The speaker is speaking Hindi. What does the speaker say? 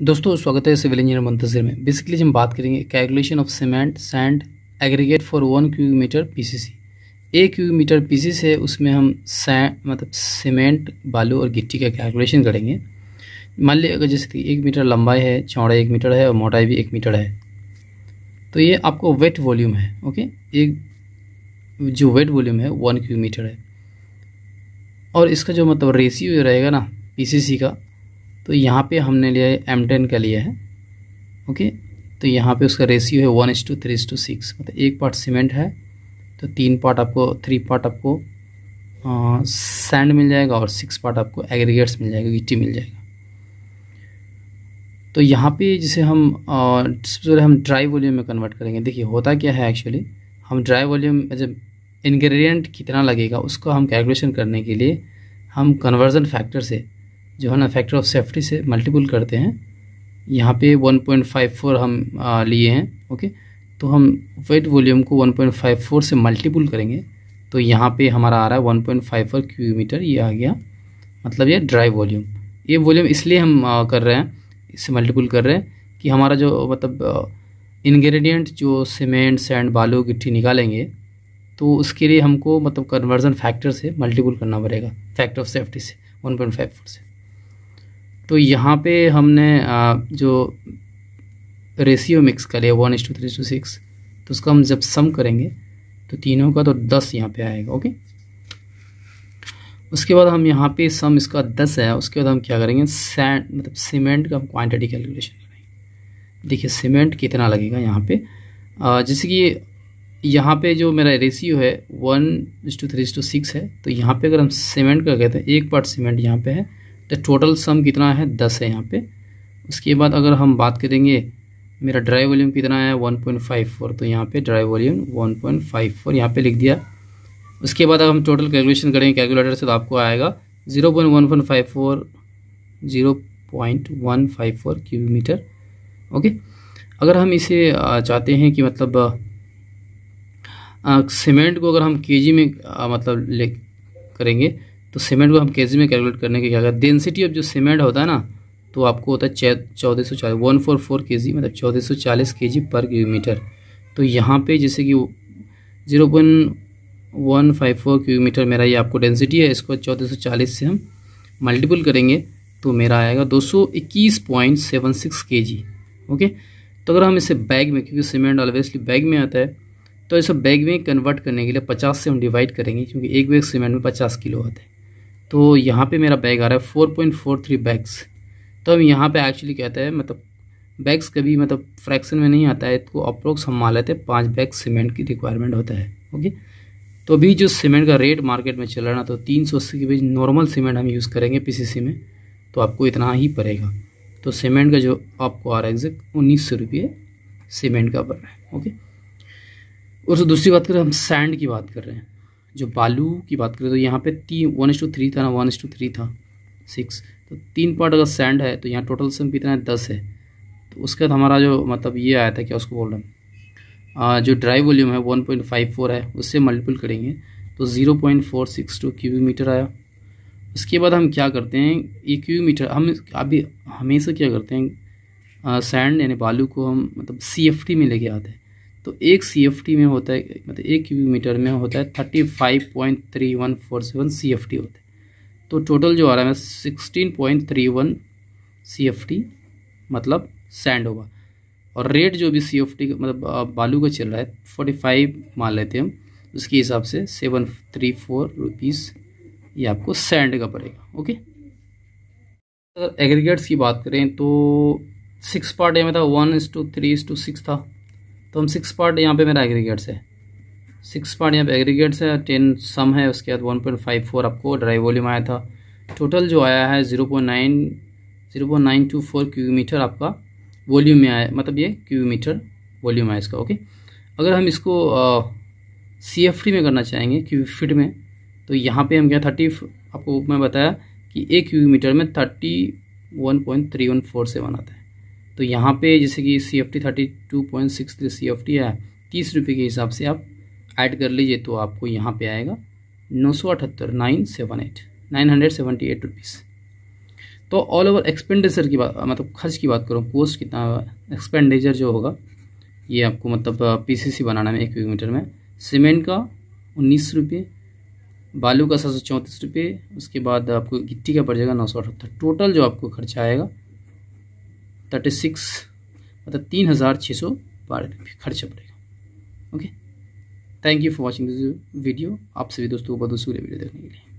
दोस्तों स्वागत है सिविल इंजीनियर मंतजर में बेसिकली हम बात करेंगे calculation of cement sand aggregate for one cu metre PCC एक क्यू मीटर पीसीसी है उसमें हम सैंड मतलब सीमेंट बालू और गिट्टी का कैलकुलेशन करेंगे मान ली अगर जैसे कि एक मीटर लंबाई है चौड़ाई एक मीटर है और मोटाई भी एक मीटर है तो ये आपको वेट वॉल्यूम है ओके एक जो वेट वॉल्यूम है वन क्यू मीटर है और इसका जो मतलब रेशियो रहेगा ना सी का तो यहाँ पे हमने लिया है एम टेन का लिया है ओके तो यहाँ पे उसका रेशियो है one is to three is to six मतलब एक पार्ट सीमेंट है तो तीन पार्ट आपको थ्री पार्ट आपको सैंड मिल जाएगा और सिक्स पार्ट आपको एग्रीगेट्स मिल जाएगा गिट्टी e मिल जाएगा तो यहाँ पे जिसे हम सबसे पहले हम ड्राई वॉल्यूम में कन्वर्ट करेंगे देखिए होता क्या है एक्चुअली हम ड्राई वॉल्यूम जब इन्ग्रीडियंट कितना लगेगा उसको हम कैलकुलेशन करने के लिए हम कन्वर्जन फैक्टर से जो है ना फैक्टर ऑफ सेफ्टी से मल्टीपल करते हैं यहाँ पे 1.54 हम लिए हैं ओके तो हम वेट वॉल्यूम को 1.54 से मल्टीपल करेंगे तो यहाँ पे हमारा आ रहा है 1.54 क्यू मीटर ये आ गया मतलब ये ड्राई वॉल्यूम ये वॉल्यूम इसलिए हम आ, कर रहे हैं इससे मल्टीपल कर रहे हैं कि हमारा जो मतलब इन्ग्रेडियंट जो सीमेंट सैंड बालू गिट्टी निकालेंगे तो उसके लिए हमको मतलब कन्वर्जन फैक्टर से मल्टीपल करना पड़ेगा फैक्टर ऑफ सेफ्टी से 1.54 से तो यहाँ पे हमने जो रेशियो मिक्स कर लिया one is to three to six तो उसका हम जब सम करेंगे तो तीनों का तो दस यहाँ पे आएगा ओके उसके बाद हम यहाँ पे सम इसका दस है उसके बाद हम क्या करेंगे सैंड मतलब सीमेंट का हम क्वान्टिटी कैलकुलेशन करेंगे देखिए सीमेंट कितना लगेगा यहाँ पे जैसे कि यहाँ पे जो मेरा रेशियो है one is to three to six है तो यहाँ पे अगर हम सीमेंट का कहते हैं एक पार्ट सीमेंट यहाँ पे है तो टोटल सम कितना है दस है यहाँ पे उसके बाद अगर हम बात करेंगे मेरा ड्राई वॉल्यूम कितना है वन पॉइंट फाइव फोर तो यहाँ पे dry volume one point five four यहाँ पर लिख दिया उसके बाद अगर हम टोटल कैलकुलेशन करेंगे कैलकुलेटर से तो आपको आएगा zero point one point five four zero point one five four cubic metre okay अगर हम इसे चाहते हैं कि मतलब सीमेंट को अगर हम जी में आ, मतलब ले करेंगे तो सीमेंट को हम के में कैलकुलेट करने के क्या डेंसिटी ऑफ जो सीमेंट होता है ना तो आपको होता है चौदह सौ चालीस वन फोर फोर के जी मतलब चौदह सौ चालीस के जी पर मीटर तो यहाँ पे जैसे कि zero point one five four kilometre मेरा ये आपको डेंसिटी है इसको चौदह सौ चालीस से हम मल्टीपल करेंगे तो मेरा आएगा दो सौ इक्कीस पॉइंट सेवन सिक्स के जी ओके तो अगर हम इसे बैग में क्योंकि सीमेंट ऑलवेसली बैग में आता है तो इसे बैग में कन्वर्ट करने के लिए पचास से हम डिवाइड करेंगे क्योंकि एक बैग सीमेंट में पचास किलो आता है तो यहाँ पे मेरा बैग आ रहा है four point four three bags तो हम यहाँ पे एक्चुअली कहते हैं मतलब बैग्स कभी मतलब फ्रैक्शन में नहीं आता है तो अप्रोक्स हम मान लेते हैं पाँच बैग सीमेंट की रिक्वायरमेंट होता है ओके तो अभी जो सीमेंट का रेट मार्केट में चल रहा ना तो तीन सौ अस्सी के बीच नॉर्मल सीमेंट हम यूज़ करेंगे पीसीसी में तो आपको इतना ही पड़ेगा तो सीमेंट का जो आपको आ रहा है एग्जैक्ट उन्नीस सौ रुपये सीमेंट का पड़ रहा है ओके और दूसरी बात करें हम सैंड की बात कर रहे हैं जो बालू की बात करें तो यहाँ पे तीन वन एस टू थ्री था ना वन एस टू थ्री था सिक्स तो तीन पार्ट अगर सैंड है तो यहाँ टोटल सम कितना है दस है तो उसके बाद हमारा जो मतलब ये आया था क्या उसको बोल रहे हैं जो ड्राई वॉल्यूम है वन पॉइंट फाइव फोर है उससे मल्टीपल करेंगे तो zero point four six two cubic metre आया उसके बाद हम क्या करते हैं ये क्यूबिक मीटर हम अभी हमेशा क्या करते हैं सैंड यानी बालू को हम मतलब सी एफ टी में लेके आते हैं तो एक सी में होता है मतलब एक क्यूबिक मीटर में होता है thirty five point three one four seven सी एफ टी होता है तो टोटल जो आ रहा है सिक्सटीन पॉइंट थ्री वन सी एफ टी मतलब सैंड होगा और रेट जो भी सी एफ टी मतलब बालू का चल रहा है फोर्टी फाइव मान लेते हैं हम उसके हिसाब से सेवन थ्री फोर रुपीज़ ये आपको सैंड का पड़ेगा ओके अगर एग्रीगेट्स की बात करें तो सिक्स पार्ट ए में था one is to three is to six था तो हम सिक्स पार्ट यहाँ पे मेरा एग्रीगेट्स है सिक्स पार्ट यहाँ पे एग्रीगेट्स है टेन सम है उसके बाद वन पॉइंट फाइव फोर आपको ड्राइव वॉल्यूम आया था टोटल जो आया है zero point nine zero point nine two four metre आपका वॉल्यूम में आया मतलब ये मीटर वॉल्यूम आया इसका ओके अगर हम इसको सी एफ डी में करना चाहेंगे क्यूबिक फिट में तो यहाँ पे हम क्या थर्टी आपको मैं बताया कि एक मीटर में thirty one point three one four seven आता है तो यहाँ पे जैसे कि C F T thirty two point six three C F T है तीस रुपये के हिसाब से आप ऐड कर लीजिए तो आपको यहाँ पे आएगा नौ सौ अठहत्तर nine seven eight nine hundred seventy eight rupees तो ऑल ओवर एक्सपेंडिचर की बात मतलब खर्च की बात करूँ कोस्ट कितना एक्सपेंडिचर जो होगा ये आपको मतलब पीसीसी बनाना में एक किलोमीटर में सीमेंट का उन्नीस रुपये बालू का सात सौ चौंतीस रुपये उसके बाद आपको गिट्टी का पड़ जाएगा नौ सौ अठहत्तर टोटल जो आपको खर्चा आएगा थर्टी सिक्स मतलब तीन हज़ार छः सौ बारह रुपये खर्चा पड़ेगा okay thank you for watching this video आप सभी दोस्तों को बहुत शुक्रिया वीडियो देखने के लिए